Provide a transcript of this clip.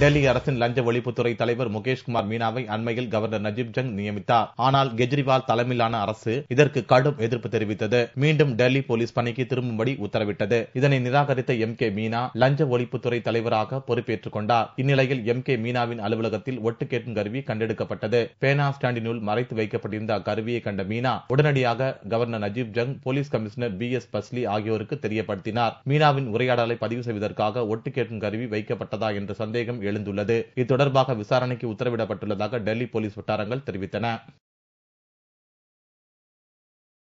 டெல்லி அரசின் லஞ்ச ஒழிப்புத்துறை தலைவர் முகேஷ்குமார் மீனாவை அண்மையில் கவர்னர் நஜீப் ஜங் நியமித்தார் ஆனால் கெஜ்ரிவால் தலைமையிலான அரசு இதற்கு கடும் எதிர்ப்பு தெரிவித்தது மீண்டும் டெல்லி போலீஸ் பணிக்கு திரும்பும்படி உத்தரவிட்டது இதனை நிராகரித்த எம் கே மீனா லஞ்ச ஒழிப்புத்துறை தலைவராக பொறுப்பேற்றுக் கொண்டார் இந்நிலையில் எம் கே மீனாவின் அலுவலகத்தில் ஒட்டு கேட்கும் கருவி கண்டெடுக்கப்பட்டது பேனா ஸ்டாண்டினுள் மறைத்து வைக்கப்பட்டிருந்த அக்கருவியை கண்ட மீனா உடனடியாக governor Najeeb Jung police commissioner B S Bassi ஆகியோருக்கு தெரியப்படுத்தினார் மீனாவின் உரையாடலை பதிவு செய்வதற்காக ஒட்டு கேட்கும் கருவி வைக்கப்பட்டதா என்ற சந்தேகம் எழுந்துள்ளது இது தொடர்பாக விசாரணைக்கு உத்தரவிடப்பட்டுள்ளதாக டெல்லி போலீஸ் வட்டாரங்கள் தெரிவித்தன